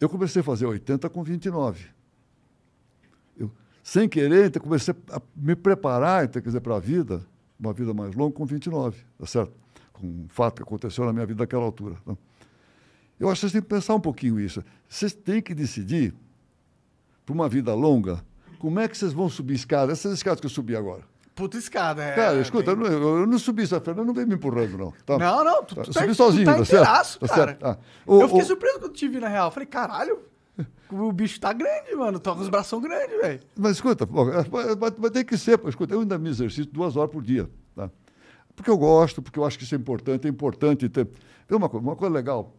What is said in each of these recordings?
Eu comecei a fazer 80 com 29. Eu, sem querer, então, comecei a me preparar, então, quer dizer, para a vida, uma vida mais longa, com 29, tá certo? Com um fato que aconteceu na minha vida naquela altura. Então, eu acho que vocês têm que pensar um pouquinho isso. Vocês têm que decidir, para uma vida longa, como é que vocês vão subir escadas? essas escadas que eu subi agora. Puta escada, é. Cara, escuta, eu, eu não subi essa Fernanda, não vem me empurrando, não. Tá? Não, não, tu, ah, tá tu subi tá, sozinho, tu tá, inteiraço, tá cara. Ah, o, eu fiquei o... surpreso quando te vi, na real. Falei, caralho, o bicho tá grande, mano. Toca os braços grandes, velho. Mas escuta, vai é, é, ter que ser. Escuta, eu ainda me exercito duas horas por dia. Tá? Porque eu gosto, porque eu acho que isso é importante. É importante ter. Tem uma coisa, uma coisa legal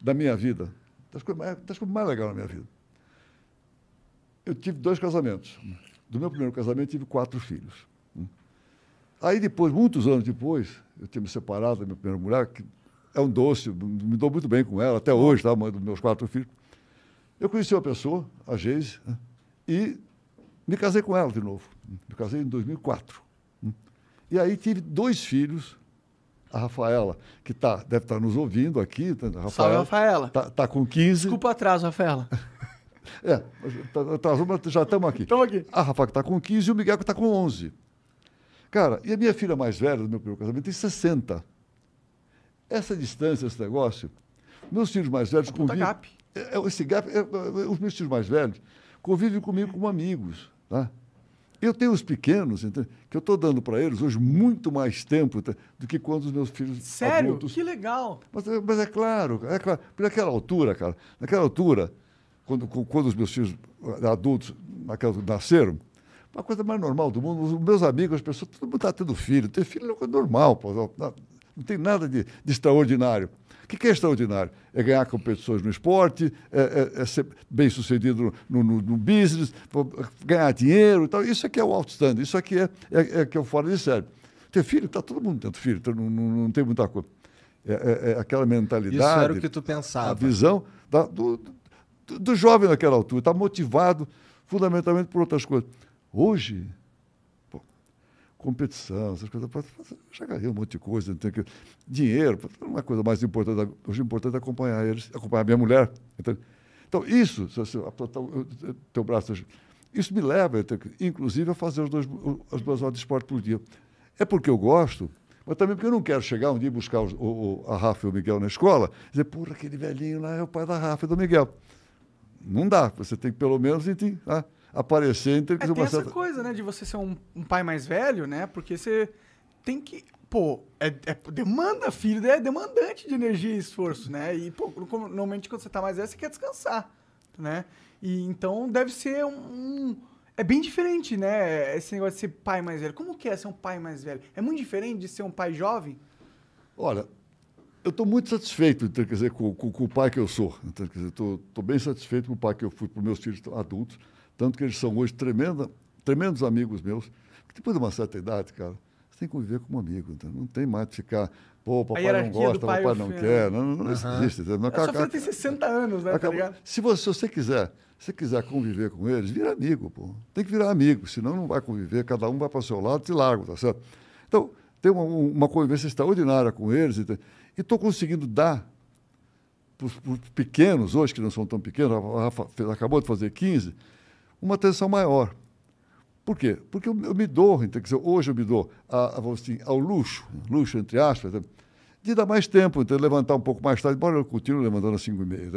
da minha vida, das coisas, mais, das coisas mais legais da minha vida. Eu tive dois casamentos. Do meu primeiro casamento, tive quatro filhos. Aí depois, muitos anos depois, eu tinha me separado da minha primeira mulher, que é um doce, me dou muito bem com ela, até hoje, tá, mãe dos meus quatro filhos. Eu conheci uma pessoa, a Geise, né, e me casei com ela de novo. Me casei em 2004. E aí tive dois filhos, a Rafaela, que tá, deve estar tá nos ouvindo aqui. Tá, Rafaela, Salve, Rafaela. Tá, tá, com 15. Desculpa o atraso, Rafaela. é, tá, atrasou, mas já estamos aqui. Estamos aqui. A Rafaela, que está com 15 e o Miguel que está com 11. Cara, e a minha filha mais velha do meu primeiro casamento tem 60. Essa distância, esse negócio, meus filhos mais velhos convivem. Gap. É, é esse gap, é, é, os meus filhos mais velhos convivem comigo como amigos. Tá? Eu tenho os pequenos, entende? que eu estou dando para eles hoje muito mais tempo tá? do que quando os meus filhos Sério? Adultos... Que legal! Mas, mas, é claro, é claro. Porque naquela altura, cara, naquela altura, quando, quando os meus filhos adultos naquela, nasceram, uma coisa mais normal do mundo. Os meus amigos, as pessoas, todo mundo está tendo filho. Ter filho é uma coisa normal, pô, não, tem nada de, de extraordinário. O que, que é extraordinário? É ganhar competições no esporte, é, é, é ser bem sucedido no, no, no, business, ganhar dinheiro e tal. Isso aqui é o outstanding, isso aqui é, é, é que é o fora de série Ter filho, está todo mundo tendo filho, então não, não, não tem muita coisa. É, é, é, aquela mentalidade. Isso era o que tu pensava. A visão da, do, do, do jovem naquela altura, está motivado fundamentalmente por outras coisas. Hoje, competição, essas coisas, já ganhei um monte de coisa, tem que, dinheiro, é uma coisa mais importante. Hoje o importante é acompanhar eles, acompanhar minha mulher. Entende? Então, isso, se teu braço, isso me leva, inclusive, a fazer dois, as duas horas de esporte por dia. É porque eu gosto, mas também porque eu não quero chegar um dia e buscar o, o, a Rafa e o Miguel na escola e dizer, pô, aquele velhinho lá é o pai da Rafa e do Miguel. Não dá, você tem que pelo menos. Tá? aparecer entre é, tem essa coisa, né, de você ser um, um, pai mais velho, né? Porque você tem que, pô, é, é demanda, filho, é demandante de energia e esforço, né? E pô, normalmente quando você tá mais velho, você quer descansar, né? E então deve ser um, um é bem diferente, né? Esse negócio de ser pai mais velho. Como que é ser um pai mais velho? É muito diferente de ser um pai jovem? Olha, eu estou muito satisfeito, então, quer dizer, com, com, com, o pai que eu sou. Então, quer dizer, estou bem satisfeito com o pai que eu fui para os meus filhos adultos. Tanto que eles são hoje tremenda, tremendos amigos meus. Depois de uma certa idade, cara, você tem que conviver como amigo. Então não tem mais de ficar, pô, papai não gosta, papai não filho. quer. Né? Não, não, não uhum. existe. Não, é, só tem 60 anos, né? Tá se, você, se você quiser se quiser conviver com eles, vira amigo, pô. Tem que virar amigo, senão não vai conviver, cada um vai para o seu lado e se larga, tá certo? Então, tem uma, uma convivência extraordinária com eles. E estou conseguindo dar para os pequenos, hoje que não são tão pequenos, a Rafa acabou de fazer 15, uma atenção maior. Por quê? Porque eu, eu me dou, então, quer dizer, hoje eu me dou a, a, assim, ao luxo, luxo entre aspas, né? de dar mais tempo, então levantar um pouco mais tarde, embora eu continue levantando às 5 e meia,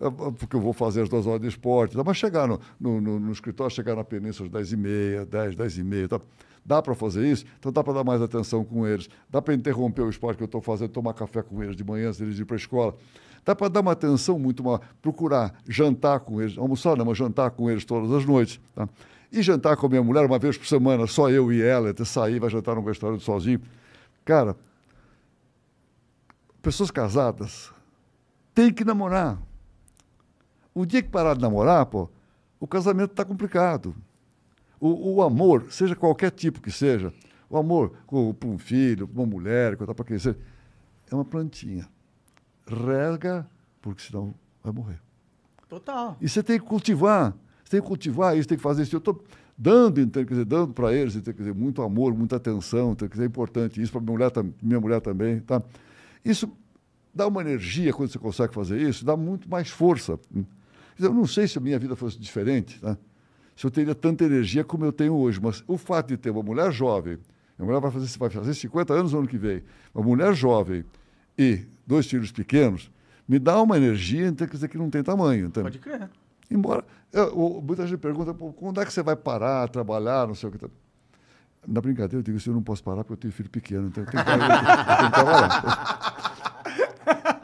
é, é, porque eu vou fazer as duas horas de esporte, tá? mas chegar no, no, no escritório, chegar na península às 10 e meia, 10, 10 e meia, tá? dá para fazer isso, então dá para dar mais atenção com eles, dá para interromper o esporte que eu estou fazendo, tomar café com eles de manhã antes eles ir para a escola, dá para dar uma atenção muito maior, procurar jantar com eles, almoçar não, mas jantar com eles todas as noites, tá? E jantar com a minha mulher uma vez por semana, só eu e ela, até sair, vai jantar num restaurante sozinho. Cara, pessoas casadas têm que namorar. O dia que parar de namorar, pô, o casamento está complicado. O, o, amor, seja qualquer tipo que seja, o amor para um filho, para uma mulher, para quem seja, é uma plantinha. Rega, porque senão vai morrer. Total. E você tem que cultivar, você tem que cultivar isso, tem que fazer isso. Eu estou dando, quer dizer, dando para eles, quer dizer, muito amor, muita atenção, quer dizer, é importante isso para minha mulher, minha mulher também, tá? Isso dá uma energia quando você consegue fazer isso, dá muito mais força. Eu não sei se a minha vida fosse diferente, né? se eu teria tanta energia como eu tenho hoje, mas o fato de ter uma mulher jovem, a mulher vai fazer, vai fazer 50 anos no ano que vem, uma mulher jovem e dois filhos pequenos, me dá uma energia então dizer, que não tem tamanho. Então, Pode crer. Embora, eu, muita gente pergunta, quando é que você vai parar, trabalhar, não sei o que. Tá na brincadeira, eu digo assim, eu não posso parar porque eu tenho filho pequeno, então eu tenho que, eu tenho que trabalhar.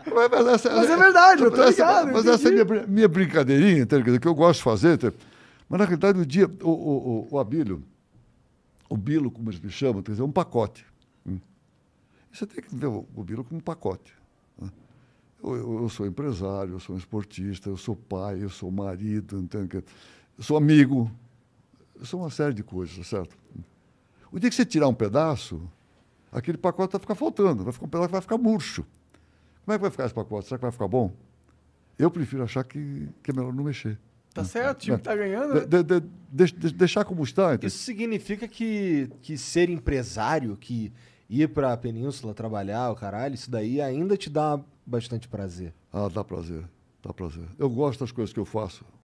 Mas, essa, é mas é verdade, eu tô essa, é Mas essa é minha, minha brincadeirinha, tá que eu gosto de fazer. Tá? Mas, na realidade, o dia, o, o, o, Abílio, o Bilo, como eles me chamam, quer dizer, é um pacote. Hum. Você tem que ver o, o Bilo como um pacote. Né? Eu, eu, eu, sou empresário, eu sou um esportista, eu sou pai, eu sou marido, entende? Tá eu sou amigo, eu sou uma série de coisas, tá certo? O dia que você tirar um pedaço, aquele pacote vai ficar faltando, vai ficar um pedaço que vai ficar murcho. Como é que vai ficar esse pacote? Será que vai ficar bom? Eu prefiro achar que, que é melhor não mexer. Tá certo, o time está ganhando. De, né? de, de, deixar como está. Então. Isso significa que, que ser empresário, que ir para a península trabalhar, o caralho, isso daí ainda te dá bastante prazer. Ah, dá prazer. Dá prazer. Eu gosto das coisas que eu faço.